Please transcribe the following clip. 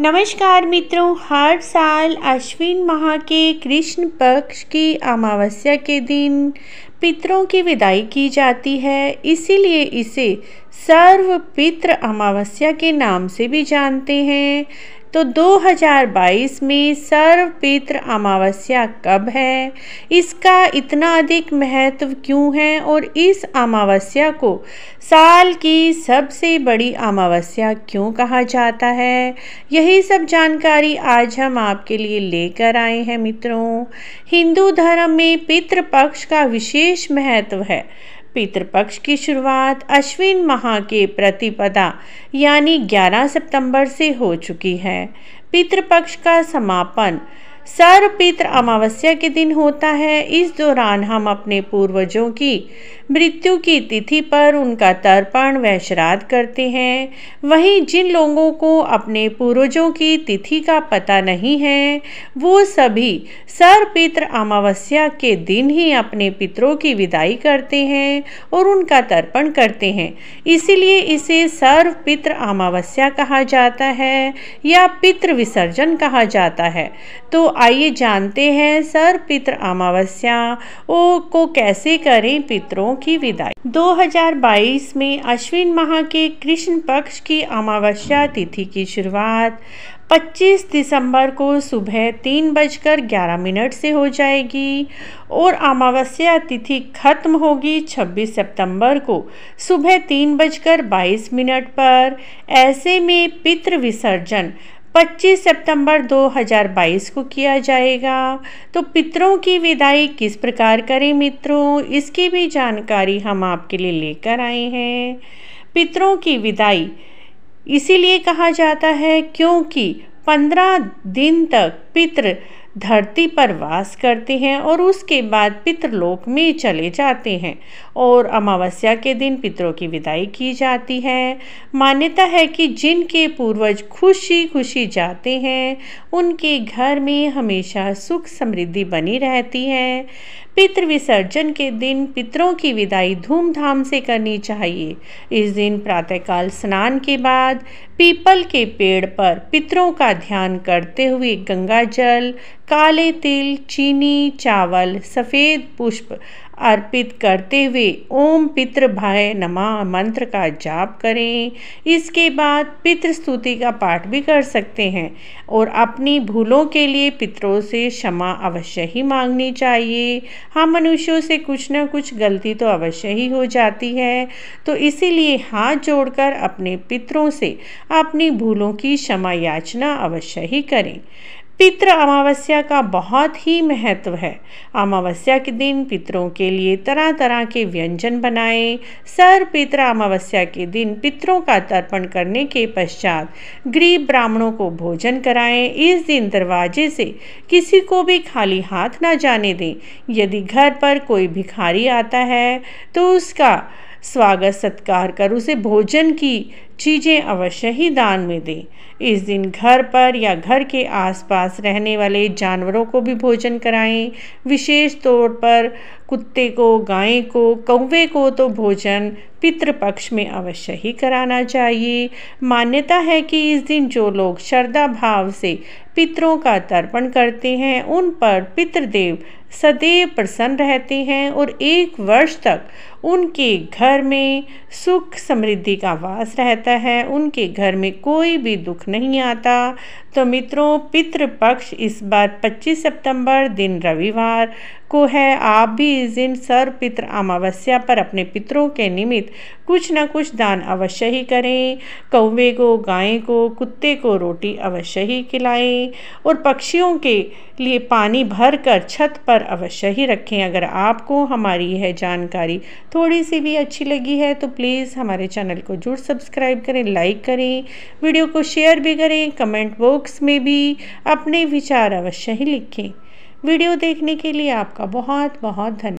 नमस्कार मित्रों हर साल अश्विन माह के कृष्ण पक्ष की अमावस्या के दिन पितरों की विदाई की जाती है इसीलिए इसे सर्व पितृ अमावस्या के नाम से भी जानते हैं तो 2022 में सर्व पितृ अमावस्या कब है इसका इतना अधिक महत्व क्यों है और इस अमावस्या को साल की सबसे बड़ी अमावस्या क्यों कहा जाता है यही सब जानकारी आज हम आपके लिए लेकर आए हैं मित्रों हिंदू धर्म में पितृ पक्ष का विशेष महत्व है पितृपक्ष की शुरुआत अश्विन माह के प्रतिपदा यानी 11 सितंबर से हो चुकी है पितृपक्ष का समापन सर्वपित्र अमावस्या के दिन होता है इस दौरान हम अपने पूर्वजों की मृत्यु की तिथि पर उनका तर्पण व श्राद्ध करते हैं वहीं जिन लोगों को अपने पूर्वजों की तिथि का पता नहीं है वो सभी सर्वपित्र अमावस्या के दिन ही अपने पितरों की विदाई करते हैं और उनका तर्पण करते हैं इसीलिए इसे सर्वपित्र अमावस्या कहा जाता है या पितृ विसर्जन कहा जाता है तो आइए जानते हैं सर पितृ अमावस्या को कैसे करें पितरों की विदाई 2022 में अश्विन माह के कृष्ण पक्ष की अमावस्या तिथि की शुरुआत 25 दिसंबर को सुबह तीन बजकर ग्यारह मिनट से हो जाएगी और अमावस्या तिथि खत्म होगी 26 सितंबर को सुबह तीन बजकर बाईस मिनट पर ऐसे में पितृ विसर्जन 25 सितंबर 2022 को किया जाएगा तो पितरों की विदाई किस प्रकार करें मित्रों इसकी भी जानकारी हम आपके लिए लेकर आए हैं पितरों की विदाई इसीलिए कहा जाता है क्योंकि 15 दिन तक पितृ धरती पर वास करते हैं और उसके बाद पितृलोक में चले जाते हैं और अमावस्या के दिन पितरों की विदाई की जाती है मान्यता है कि जिनके पूर्वज खुशी खुशी जाते हैं उनके घर में हमेशा सुख समृद्धि बनी रहती है पितृ विसर्जन के दिन पितरों की विदाई धूमधाम से करनी चाहिए इस दिन प्रातःकाल स्नान के बाद पीपल के पेड़ पर पितरों का ध्यान करते हुए गंगा जल काले तिल चीनी चावल सफ़ेद पुष्प अर्पित करते हुए ओम भय नमा मंत्र का जाप करें इसके बाद पितृ स्तुति का पाठ भी कर सकते हैं और अपनी भूलों के लिए पितरों से क्षमा अवश्य ही मांगनी चाहिए हम हाँ, मनुष्यों से कुछ ना कुछ गलती तो अवश्य ही हो जाती है तो इसीलिए हाथ जोड़कर अपने पितरों से अपनी भूलों की क्षमा याचना अवश्य ही करें पितृ अमावस्या का बहुत ही महत्व है अमावस्या के दिन पितरों के लिए तरह तरह के व्यंजन बनाएं सर पितृ अमावस्या के दिन पितरों का तर्पण करने के पश्चात गरीब ब्राह्मणों को भोजन कराएं इस दिन दरवाजे से किसी को भी खाली हाथ ना जाने दें यदि घर पर कोई भिखारी आता है तो उसका स्वागत सत्कार कर उसे भोजन की चीज़ें अवश्य ही दान में दें इस दिन घर पर या घर के आसपास रहने वाले जानवरों को भी भोजन कराएं विशेष तौर पर कुत्ते को गाय को कौवे को तो भोजन पितृपक्ष में अवश्य ही कराना चाहिए मान्यता है कि इस दिन जो लोग श्रद्धा भाव से पितरों का तर्पण करते हैं उन पर पितृदेव सदैव प्रसन्न रहते हैं और एक वर्ष तक उनके घर में सुख समृद्धि का वास रहता जाता है उनके घर में कोई भी दुख नहीं आता तो मित्रों पितृ पक्ष इस बार 25 सितंबर दिन रविवार को है आप भी इस दिन सर पितृ अमावस्या पर अपने पितरों के निमित्त कुछ ना कुछ दान अवश्य ही करें कौवे को गाय को कुत्ते को रोटी अवश्य ही खिलाएं और पक्षियों के लिए पानी भर कर छत पर अवश्य ही रखें अगर आपको हमारी यह जानकारी थोड़ी सी भी अच्छी लगी है तो प्लीज़ हमारे चैनल को जरूर सब्सक्राइब सब्सक्राइब करें लाइक करें वीडियो को शेयर भी करें कमेंट बॉक्स में भी अपने विचार अवश्य ही लिखें वीडियो देखने के लिए आपका बहुत बहुत धन्यवाद